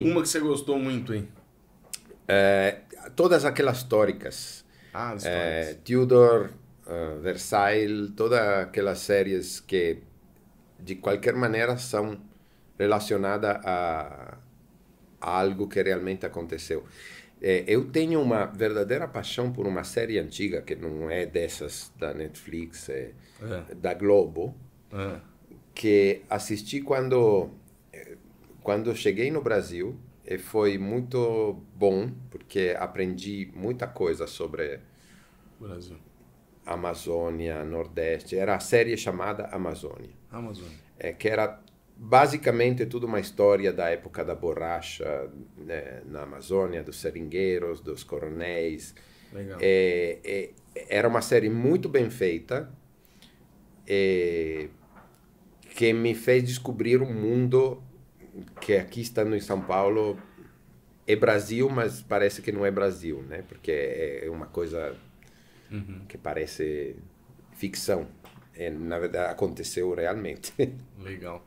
Uma que você gostou muito, hein? É, todas aquelas históricas. Ah, as históricas. É, Tudor, uh, Versailles, todas aquelas séries que, de qualquer maneira, são relacionadas a, a algo que realmente aconteceu. É, eu tenho uma verdadeira paixão por uma série antiga, que não é dessas da Netflix, é, é. da Globo, é. que assisti quando quando cheguei no Brasil, eh, foi muito bom, porque aprendi muita coisa sobre Brasil. Amazônia, Nordeste. Era a série chamada Amazônia. Amazônia. É, que era basicamente tudo uma história da época da borracha né, na Amazônia, dos seringueiros, dos coronéis. Legal. É, é, era uma série muito bem feita é, que me fez descobrir um mundo que aqui estando em São Paulo é Brasil, mas parece que não é Brasil, né? Porque é, é uma coisa uhum. que parece ficção. É, na verdade, aconteceu realmente. Legal.